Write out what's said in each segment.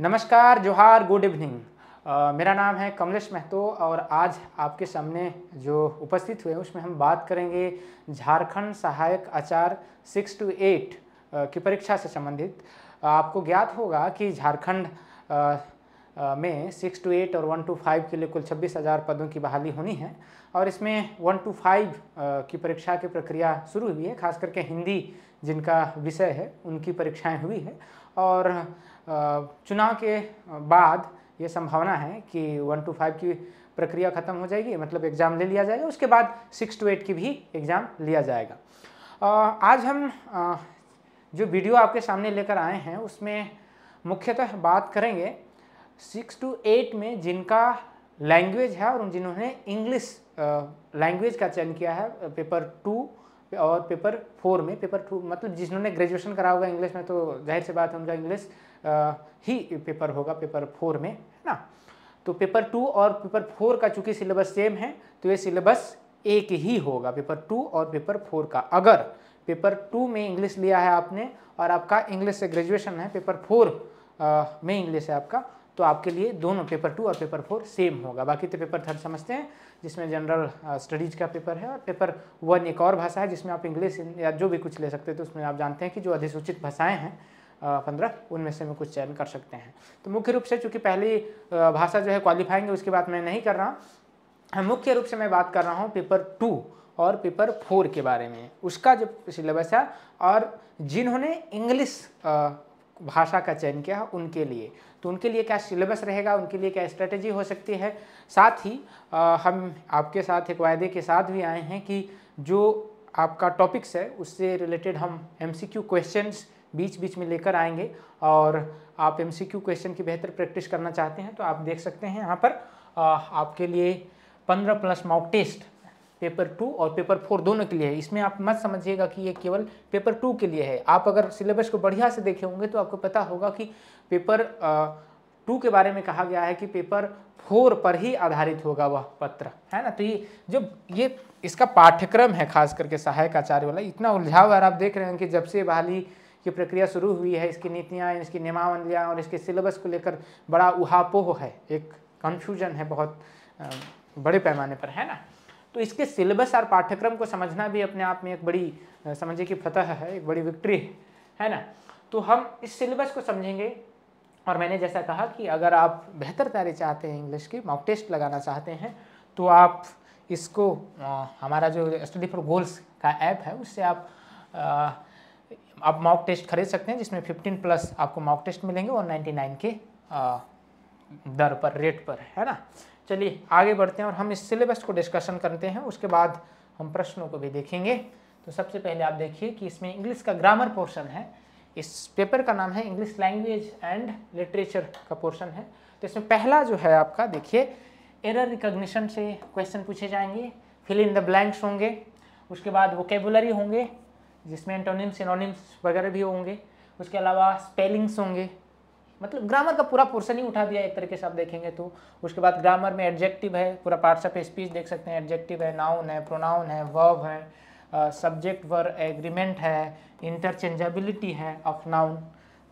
नमस्कार जोहार good evening मेरा नाम है कमलेश महतो और आज आपके सामने जो उपस्थित हुए उसमें हम बात करेंगे झारखंड सहायक आचार सिक्स टू एट की परीक्षा से संबंधित आपको ज्ञात होगा कि झारखंड में सिक्स टू एट और वन टू फाइव के लिए कुल छब्बीस हज़ार पदों की बहाली होनी है और इसमें वन टू फाइव की परीक्षा की प्रक्रिया शुरू हुई है खास करके हिंदी जिनका विषय है उनकी परीक्षाएं हुई है और चुनाव के बाद ये संभावना है कि वन टू फाइव की प्रक्रिया खत्म हो जाएगी मतलब एग्ज़ाम ले लिया जाएगा उसके बाद सिक्स टू एट की भी एग्ज़ाम लिया जाएगा आज हम जो वीडियो आपके सामने लेकर आए हैं उसमें मुख्यतः बात करेंगे सिक्स टू एट में जिनका लैंग्वेज है और जिन्होंने इंग्लिश लैंग्वेज का चयन किया है पेपर टू और पेपर फोर में पेपर टू मतलब जिन्होंने ग्रेजुएशन करा होगा इंग्लिश में तो जाहिर सी बात है उनका इंग्लिश ही पेपर होगा पेपर फोर में है ना तो पेपर टू और पेपर फोर का चूंकि सिलेबस सेम है तो ये सिलेबस एक ही होगा पेपर टू और पेपर फोर का अगर पेपर टू में इंग्लिश लिया है आपने और आपका इंग्लिश से ग्रेजुएशन है पेपर फोर में इंग्लिश है आपका तो आपके लिए दोनों पेपर टू और पेपर फोर सेम होगा बाकी तो पेपर थर्ड समझते हैं जिसमें जनरल स्टडीज़ uh, का पेपर है और पेपर वन एक और भाषा है जिसमें आप इंग्लिश या जो भी कुछ ले सकते हैं तो उसमें आप जानते हैं कि जो अधिसूचित भाषाएं हैं uh, पंद्रह उनमें से मैं कुछ चयन कर सकते हैं तो मुख्य रूप से चूँकि पहली uh, भाषा जो है क्वालिफाइंग है उसकी बात मैं नहीं कर रहा हूँ मुख्य रूप से मैं बात कर रहा हूँ पेपर टू और पेपर फोर के बारे में उसका जो सिलेबस है और जिन्होंने इंग्लिश भाषा का चयन किया है उनके लिए तो उनके लिए क्या सिलेबस रहेगा उनके लिए क्या स्ट्रेटजी हो सकती है साथ ही आ, हम आपके साथ एक वायदे के साथ भी आए हैं कि जो आपका टॉपिक्स है उससे रिलेटेड हम एम सी क्यू क्वेश्चंस बीच बीच में लेकर आएंगे और आप एम सी क्यू क्वेश्चन की बेहतर प्रैक्टिस करना चाहते हैं तो आप देख सकते हैं यहाँ पर आ, आपके लिए पंद्रह plus mock test paper two और पेपर फोर दोनों के लिए है इसमें आप मत समझिएगा कि ये केवल पेपर टू के लिए है आप अगर सिलेबस को बढ़िया से देखे होंगे तो आपको पता होगा कि पेपर टू के बारे में कहा गया है कि पेपर फोर पर ही आधारित होगा वह पत्र है ना तो ये जो ये इसका पाठ्यक्रम है खास करके सहायक आचार्य वाला इतना उलझाव है आप देख रहे हैं कि जब से बहाली की प्रक्रिया शुरू हुई है इसकी नीतियाँ इसकी नियमावलियाँ और इसके सिलेबस को लेकर बड़ा उहापोह है एक कन्फ्यूजन है बहुत बड़े पैमाने पर है ना तो इसके सिलेबस और पाठ्यक्रम को समझना भी अपने आप में एक बड़ी समझे कि फतह है एक बड़ी विक्ट्री है है ना तो हम इस सिलेबस को समझेंगे और मैंने जैसा कहा कि अगर आप बेहतर तारे चाहते हैं इंग्लिश की मॉक टेस्ट लगाना चाहते हैं तो आप इसको आ, हमारा जो स्टडी फॉर गोल्स का ऐप है उससे आप आ, आप मॉक टेस्ट खरीद सकते हैं जिसमें 15 प्लस आपको मॉक टेस्ट मिलेंगे और 99 के आ, दर पर रेट पर है ना चलिए आगे बढ़ते हैं और हम इस सिलेबस को डिस्कशन करते हैं उसके बाद हम प्रश्नों को भी देखेंगे तो सबसे पहले आप देखिए कि इसमें इंग्लिश का ग्रामर पोर्शन है इस पेपर का नाम है इंग्लिश लैंग्वेज एंड लिटरेचर का पोर्शन है तो इसमें पहला जो है आपका देखिए एरर रिकॉग्निशन से क्वेश्चन पूछे जाएंगे फिल इन द ब्लैंक्स होंगे उसके बाद वोकेबुलरी होंगे जिसमें एंटोनिम्स इनोनिम्स वगैरह भी होंगे उसके अलावा स्पेलिंग्स होंगे मतलब ग्रामर का पूरा पोर्शन ही उठा दिया एक तरीके से आप देखेंगे तो उसके बाद ग्रामर में एडजेक्टिव है पूरा पार्ट्स ऑफ स्पीच देख सकते हैं एडजेक्टिव है नाउन है प्रोनाउन है वर्ब है सब्जेक्ट वर एग्रीमेंट है इंटरचेंजेबिलिटी है of noun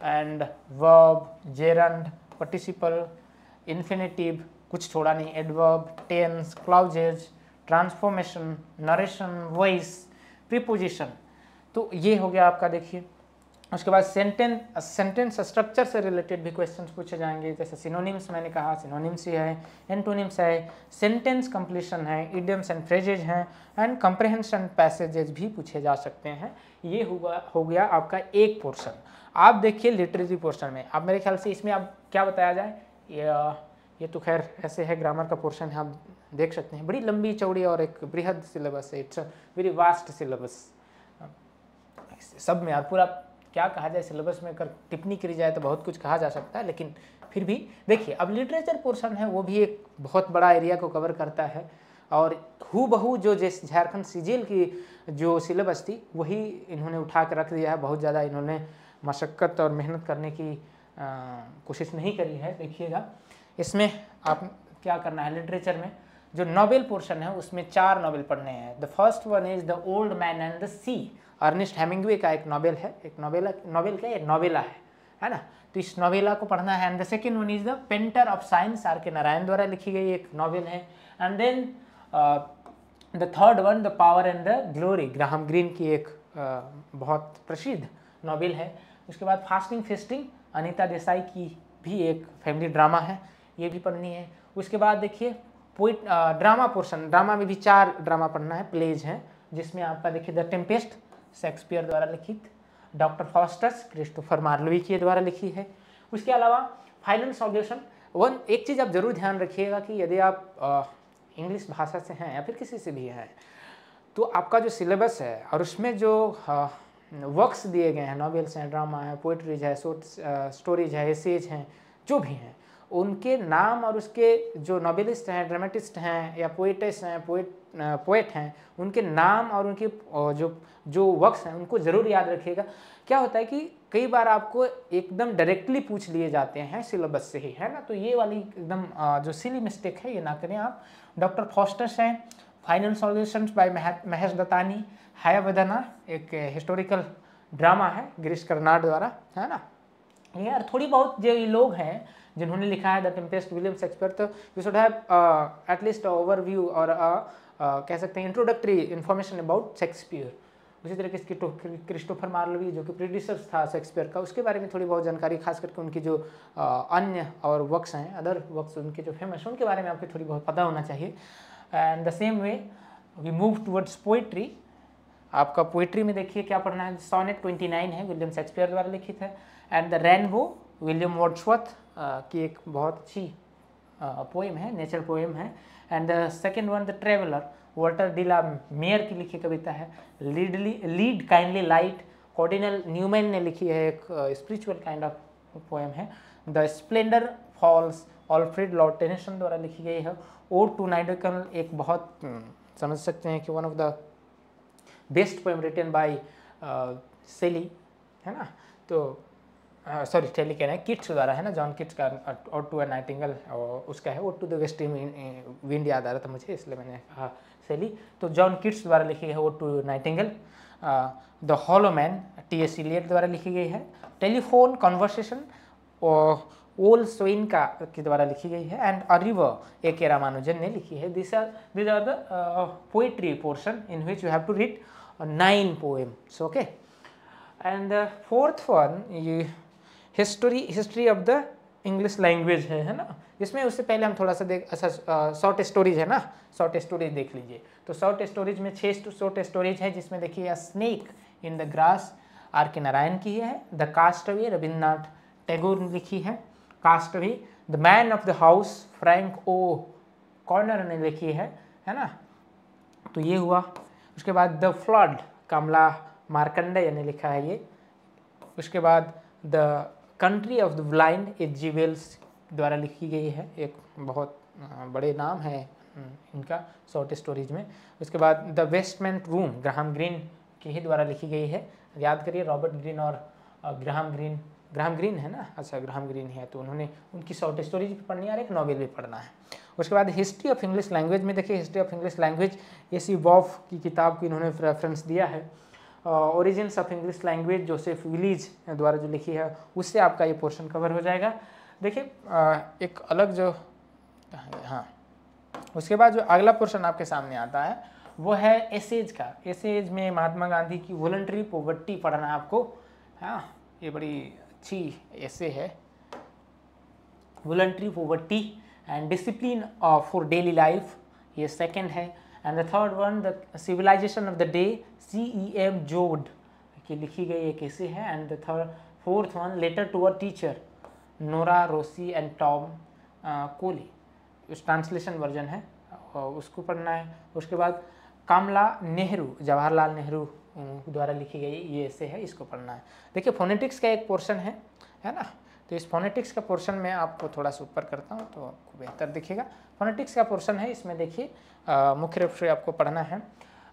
and verb gerund participle infinitive कुछ छोड़ा नहीं adverb tense clauses transformation narration voice preposition तो ये हो गया आपका देखिए उसके बाद सेंटेंस सेंटेंस स्ट्रक्चर से रिलेटेड भी क्वेश्चंस पूछे जाएंगे जैसे सिनोनिम्स मैंने कहा सिनोनिम्स ही है एंटोनिम्स है सेंटेंस कंप्लीशन है इडियम्स एंड फ्रेजेज हैं एंड कंप्रहेंशन पैसेजेज भी पूछे जा सकते हैं ये हुआ हो गया आपका एक पोर्शन आप देखिए लिटरेरी पोर्शन में आप मेरे ख्याल से इसमें अब क्या बताया जाए ये, ये तो खैर ऐसे है ग्रामर का पोर्शन है आप देख सकते हैं बड़ी लंबी चौड़ी और एक बृहद सिलेबस है इट्स वेरी वास्ट सिलेबस सब में आप पूरा क्या कहा जाए सिलेबस में अगर टिप्पणी करी जाए तो बहुत कुछ कहा जा सकता है लेकिन फिर भी देखिए अब लिटरेचर पोर्शन है वो भी एक बहुत बड़ा एरिया को कवर करता है और हु जो जैसे झारखंड सीजीएल की जो सिलेबस थी वही इन्होंने उठा कर रख दिया है बहुत ज़्यादा इन्होंने मशक्क़त और मेहनत करने की कोशिश नहीं करी है देखिएगा इसमें आप क्या करना है लिटरेचर में जो नोबेल पोर्शन है उसमें चार नोबेल पढ़ने हैं the first one is the old man and the sea Ernest Hemingway का एक नॉवेल है एक नॉवेला नॉवेल क्या है नॉवेला है है ना तो इस नॉवेला को पढ़ना है and the second one is the painter of science R K Narayan द्वारा लिखी गई एक नॉवेल है and then the third one the power and the glory Graham Greene की एक uh, बहुत प्रसिद्ध नॉवेल है उसके बाद फास्टिंग फेस्टिंग अनिता देसाई की भी एक फैमिली ड्रामा है ये भी पढ़नी है उसके बाद देखिए पोइट ड्रामा पोर्शन ड्रामा में भी चार ड्रामा पढ़ना है प्लेज हैं जिसमें आपका देखिए द टेम्पेस्ट शेक्सपियर द्वारा लिखित डॉक्टर फॉस्टस क्रिस्टोफर मार्लवी के द्वारा लिखी है उसके अलावा फाइनल सॉल्यूशन वन एक चीज़ आप जरूर ध्यान रखिएगा कि यदि आप इंग्लिश भाषा से हैं या फिर किसी से भी हैं तो आपका जो सिलेबस है और उसमें जो वर्क्स दिए गए हैं नॉवेल्स हैं ड्रामा है पोइट्रीज है शोट स्टोरीज है एसेज हैं जो भी हैं उनके नाम और उसके जो नॉवेलिस्ट हैं ड्रामेटिस्ट हैं या पोइटस हैं पोइट पोएट हैं उनके नाम और उनके जो जो वक्स हैं उनको ज़रूर याद रखिएगा क्या होता है कि कई बार आपको एकदम डायरेक्टली पूछ लिए जाते हैं सिलेबस से ही है ना तो ये वाली एकदम जो सिली मिस्टेक है ये ना करें आप डॉक्टर फॉस्टर्स हैं final solutions by Mahesh Dattani Hayavadana एक हिस्टोरिकल ड्रामा है गिरीश कर्नाड द्वारा है ना ये यार थोड़ी बहुत जो ये लोग हैं जिन्होंने लिखा है द टेम्पेस्ट विलियम्स एक्सपर्ट तो you should have at least overview और कह सकते हैं इंट्रोडक्टरी इन्फॉर्मेशन अबाउट शेक्सपियर उसी तरीके से क्रिस्टोफर मार्लवी जो कि प्रोड्यूसर्स था शेक्सपियर का उसके बारे में थोड़ी बहुत जानकारी खास करके उनकी जो अन्य और वर्क्स हैं अदर वर्क्स उनके जो फेमस हैं उनके बारे में आपको थोड़ी बहुत पता होना चाहिए and the same way we move towards poetry आपका पोइट्री में देखिए क्या पढ़ना है सोनेट ट्वेंटी नाइन है विलियम शेक्सपियर द्वारा लिखित है and the rainbow William Wordsworth की एक बहुत अच्छी पोएम है नेचर पोएम है and the second one the traveller Walter de la Mare की लिखी कविता है leadly lead kindly light cardinal Newman ने लिखी है एक स्पिरिचुअल काइंड ऑफ पोएम है the splendour falls Alfred Tennyson द्वारा लिखी गई है ओ टू नाइडोकन एक बहुत समझ सकते हैं कि one of the best poem written by Shelley है ना तो सॉरी टेली कह रहे हैं किट्स द्वारा है ना जॉन किट्स का और टू अ नाइटिंगल उसका है वो टू द वेस्ट विंड याद आ रहा था मुझे इसलिए मैंने कहा शैली तो जॉन किट्स द्वारा लिखी है वो to nightingale the hollow man T S Eliot द्वारा लिखी गई है टेलीफोन कॉन्वर्सेशन ओल स्वेन का के द्वारा लिखी गई है एंड अरिव ए के रामानुजन ने लिखी है this are this are the poetry portion in which you have to read nine poems okay and fourth one history history of the English language है है ना इसमें उससे पहले हम थोड़ा सा देख अच्छा शॉर्ट स्टोरीज है ना शॉर्ट स्टोरीज देख लीजिए तो शॉर्ट स्टोरीज में छः शॉर्ट स्टोरीज है जिसमें देखिए snake in the grass R K Narayan की है the cast castaway Rabindranath Tagore ने लिखी है cast castaway the man of the house Frank O'Connor ने लिखी है है ना तो ये हुआ उसके बाद द फ्लड कमला मार्कंडेय ने लिखा है ये उसके बाद the country of the blind H G Wells द्वारा लिखी गई है एक बहुत बड़े नाम है इनका शॉर्ट स्टोरीज में उसके बाद the basement room Graham Greene के ही द्वारा लिखी गई है याद करिए रॉबर्ट ग्रीन और ग्राहम ग्रीन ग्राहम ग्रीन है ना अच्छा ग्राहम ग्रीन है तो उन्होंने उनकी शॉर्ट स्टोरीज भी पढ़नी है और एक नॉवेल भी पढ़ना है उसके बाद हिस्ट्री ऑफ इंग्लिश लैंग्वेज में देखिए history of English language A C Baugh की किताब को इन्होंने रेफरेंस दिया है origins of English language Joseph Williams द्वारा जो लिखी है उससे आपका ये पोर्शन कवर हो जाएगा देखिए एक अलग जो हाँ उसके बाद जो अगला पोर्शन आपके सामने आता है वो है एसेज का एसेज में महात्मा गांधी की वॉलंट्री पॉवर्टी पढ़ना आपको हाँ ये बड़ी अच्छी ऐसे है voluntary poverty and discipline for daily life ये सेकंड है and the third one the civilisation of the day C E M Joad की लिखी गई है कैसे है and the third fourth one letter to a teacher Nora Rossi and Tom Cole उस translation version है उसको पढ़ना है उसके बाद कामला नेहरू जवाहरलाल नेहरू द्वारा लिखी गई ये ऐसे है इसको पढ़ना है देखिए फोनेटिक्स का एक पोर्शन है है ना तो इस फोनेटिक्स का पोर्शन में आपको थोड़ा सा ऊपर करता हूँ तो आपको बेहतर दिखेगा फोनेटिक्स का पोर्शन है इसमें देखिए मुख्य रूप से आपको पढ़ना है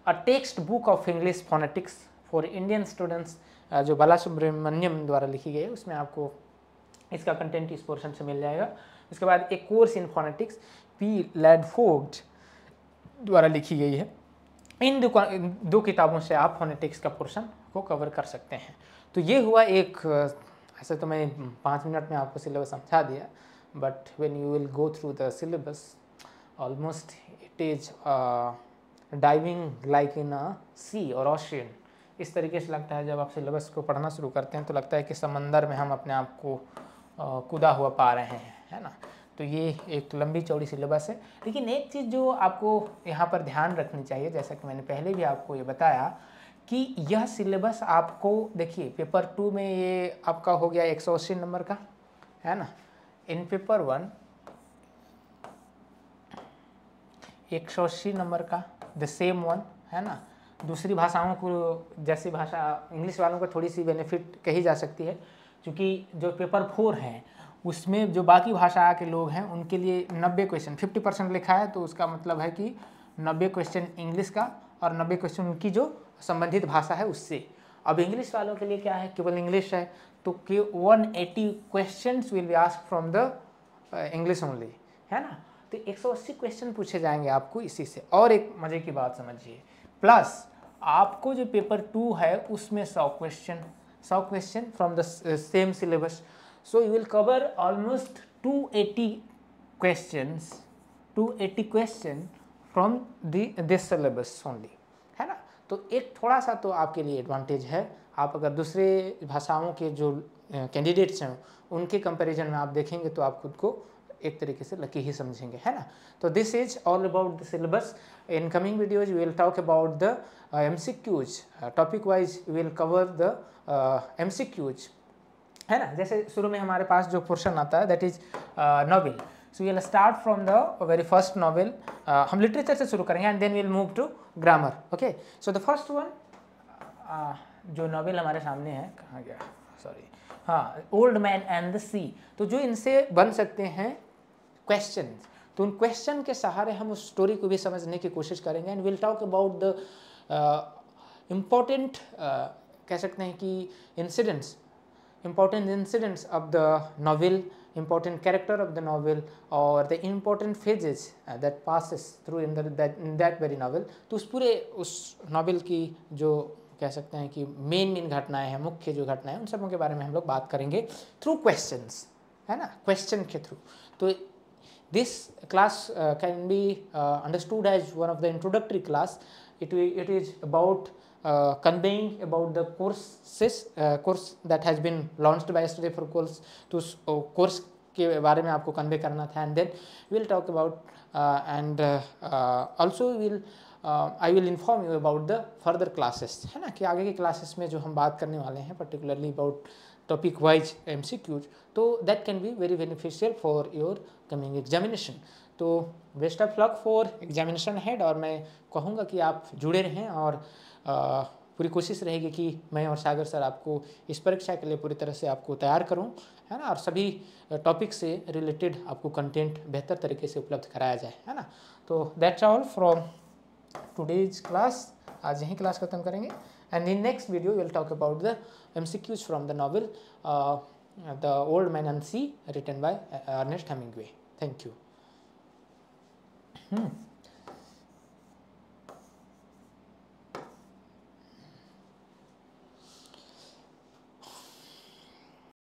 a textbook of English phonetics for Indian students जो बाला सुब्रमण्यम द्वारा लिखी गई है उसमें आपको इसका कंटेंट इस पोर्शन से मिल जाएगा उसके बाद एक course in phonetics P Ladefoged द्वारा लिखी गई है इन दो दो किताबों से आप फोनेटिक्स का पोर्शन को कवर कर सकते हैं तो ये हुआ एक ऐसे तो मैंने पाँच मिनट में आपको सिलेबस समझा दिया but when you will go through the syllabus almost it is diving like in a sea और ऑशियन इस तरीके से लगता है जब आप सिलेबस को पढ़ना शुरू करते हैं तो लगता है कि समंदर में हम अपने आप को uh, कूदा हुआ पा रहे हैं है ना तो ये एक तो लंबी चौड़ी सिलेबस है लेकिन एक चीज़ जो आपको यहाँ पर ध्यान रखनी चाहिए जैसा कि मैंने पहले भी आपको ये बताया कि यह सिलेबस आपको देखिए पेपर टू में ये आपका हो गया एक नंबर का है ना इन पेपर वन एक सौ अस्सी नंबर का द सेम वन है ना दूसरी भाषाओं को जैसी भाषा इंग्लिश वालों का थोड़ी सी बेनिफिट कही जा सकती है क्योंकि जो पेपर फोर हैं उसमें जो बाकी भाषा के लोग हैं उनके लिए नब्बे क्वेश्चन फिफ्टी परसेंट लिखा है तो उसका मतलब है कि नब्बे क्वेश्चन इंग्लिश का और नब्बे क्वेश्चन उनकी जो संबंधित भाषा है उससे अब इंग्लिश वालों के लिए क्या है केवल इंग्लिश है तो के one eighty question will be ask from the English only है ना तो 180 क्वेश्चन पूछे जाएंगे आपको इसी से और एक मज़े की बात समझिए प्लस आपको जो पेपर टू है उसमें 100 question 100 question from the same syllabus so you will cover almost 280 two eighty question from this syllabus only तो एक थोड़ा सा तो आपके लिए एडवांटेज है आप अगर दूसरे भाषाओं के जो कैंडिडेट्स हैं उनके कंपैरिजन में आप देखेंगे तो आप खुद को एक तरीके से लकी ही समझेंगे है ना तो this is all about the syllabus in coming videos we will talk about the M C Qs topic wise we will cover the M C Qs है ना जैसे शुरू में हमारे पास जो पोर्शन आता है that is novel so we'll start from the very first novel हम लिटरेचर से शुरू करेंगे and then we'll move to grammar okay so the first one जो नॉवल हमारे सामने है कहाँ गया सॉरी हाँ old man and the sea तो जो इनसे बन सकते हैं क्वेश्चन तो उन क्वेश्चन के सहारे हम उस स्टोरी को भी समझने की कोशिश करेंगे and will talk about the important कह सकते हैं कि incidents important incidents of the novel important character of the novel or the important phases uh, that passes through in, the, that, in that very novel तो उस पूरे उस novel की जो कह सकते हैं कि मेन मेन घटनाएं हैं मुख्य जो घटनाएं उन सबों के बारे में हम लोग बात करेंगे थ्रू क्वेश्चंस है ना क्वेश्चन के थ्रू तो this class uh, can be uh, understood as one of the introductory class it, it is about uh, conveying about the courses uh, course that has been launched by yesterday for course to uh, course के बारे में आपको convey करना था and then will talk about and also will I will inform you about the further classes है ना कि आगे की क्लासेस में जो हम बात करने वाले हैं particularly about topic wise M C Qs तो that can be very beneficial for your coming examination तो best of luck for examination head और मैं कहूँगा कि आप जुड़े रहें और uh, पूरी कोशिश रहेगी कि मैं और सागर सर आपको इस परीक्षा के लिए पूरी तरह से आपको तैयार करूं है ना और सभी टॉपिक से रिलेटेड आपको कंटेंट बेहतर तरीके से उपलब्ध कराया जाए है ना तो that's all from today's class आज यहीं क्लास खत्म करेंगे and in next video will talk about the MCQs from the novel the old man and sea written by Ernest Hemingway thank you